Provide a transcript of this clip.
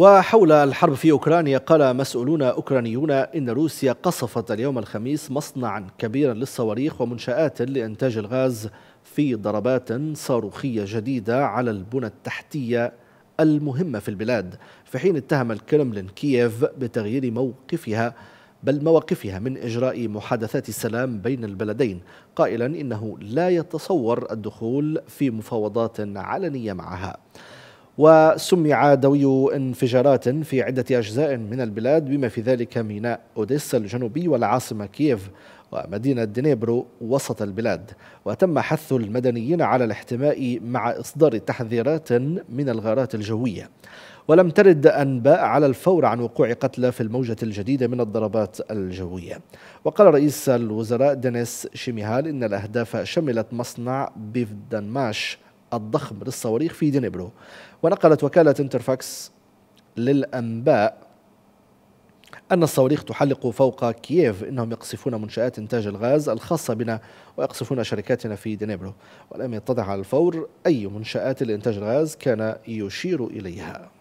وحول الحرب في أوكرانيا قال مسؤولون أوكرانيون إن روسيا قصفت اليوم الخميس مصنعا كبيرا للصواريخ ومنشآت لإنتاج الغاز في ضربات صاروخية جديدة على البنى التحتية المهمة في البلاد في حين اتهم الكرملين كييف بتغيير موقفها بل مواقفها من إجراء محادثات السلام بين البلدين قائلا إنه لا يتصور الدخول في مفاوضات علنية معها وسمع دوي انفجارات في عدة أجزاء من البلاد بما في ذلك ميناء أوديسا الجنوبي والعاصمة كييف ومدينة دنيبرو وسط البلاد وتم حث المدنيين على الاحتماء مع إصدار تحذيرات من الغارات الجوية ولم ترد أنباء على الفور عن وقوع قتلى في الموجة الجديدة من الضربات الجوية وقال رئيس الوزراء دينيس شيميهال إن الأهداف شملت مصنع بيفدنماش الضخم للصواريخ في دينيبرو ونقلت وكالة انترفاكس للأنباء أن الصواريخ تحلق فوق كييف إنهم يقصفون منشآت إنتاج الغاز الخاصة بنا ويقصفون شركاتنا في دينيبرو ولم يتضح على الفور أي منشآت لإنتاج الغاز كان يشير إليها